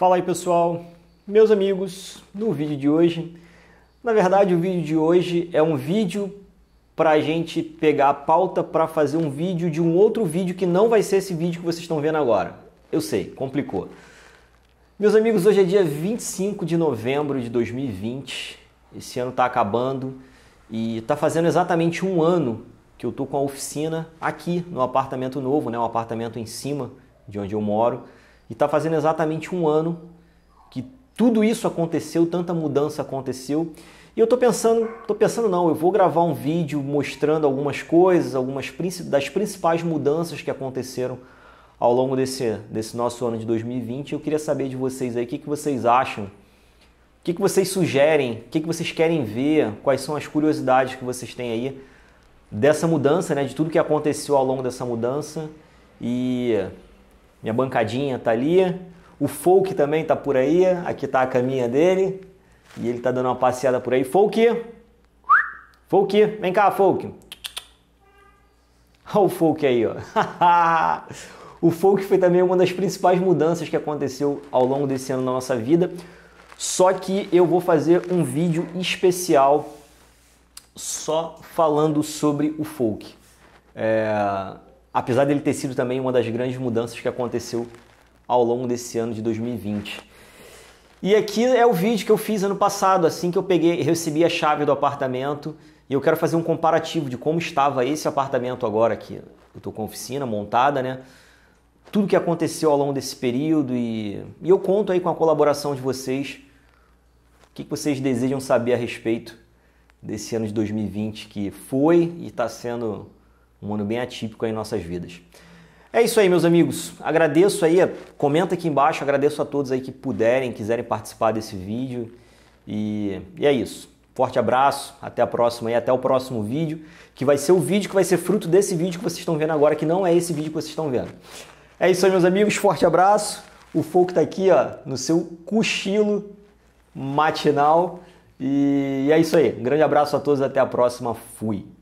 Fala aí pessoal, meus amigos, no vídeo de hoje, na verdade o vídeo de hoje é um vídeo para a gente pegar a pauta para fazer um vídeo de um outro vídeo que não vai ser esse vídeo que vocês estão vendo agora. Eu sei, complicou. Meus amigos, hoje é dia 25 de novembro de 2020, esse ano está acabando e está fazendo exatamente um ano que eu tô com a oficina aqui no apartamento novo, né? um apartamento em cima de onde eu moro. E está fazendo exatamente um ano que tudo isso aconteceu, tanta mudança aconteceu. E eu estou pensando, estou pensando não, eu vou gravar um vídeo mostrando algumas coisas, algumas das principais mudanças que aconteceram ao longo desse, desse nosso ano de 2020. Eu queria saber de vocês aí o que, que vocês acham, o que, que vocês sugerem, o que, que vocês querem ver, quais são as curiosidades que vocês têm aí dessa mudança, né, de tudo que aconteceu ao longo dessa mudança. E minha bancadinha tá ali. O Folk também tá por aí. Aqui tá a caminha dele. E ele tá dando uma passeada por aí. Folk! Folk, vem cá, Folk. Olha o Folk aí, ó. o Folk foi também uma das principais mudanças que aconteceu ao longo desse ano na nossa vida. Só que eu vou fazer um vídeo especial só falando sobre o folk. É, apesar dele ter sido também uma das grandes mudanças que aconteceu ao longo desse ano de 2020. E aqui é o vídeo que eu fiz ano passado, assim que eu peguei, recebi a chave do apartamento e eu quero fazer um comparativo de como estava esse apartamento agora aqui. Eu estou com a oficina montada, né? Tudo que aconteceu ao longo desse período e, e eu conto aí com a colaboração de vocês. O que vocês desejam saber a respeito desse ano de 2020 que foi e está sendo um ano bem atípico em nossas vidas. É isso aí, meus amigos. Agradeço aí, comenta aqui embaixo, agradeço a todos aí que puderem, quiserem participar desse vídeo. E, e é isso. Forte abraço, até a próxima e até o próximo vídeo, que vai ser o vídeo que vai ser fruto desse vídeo que vocês estão vendo agora, que não é esse vídeo que vocês estão vendo. É isso aí, meus amigos. Forte abraço. O Foco está aqui, ó, no seu cochilo matinal. E é isso aí. Um grande abraço a todos, até a próxima. Fui.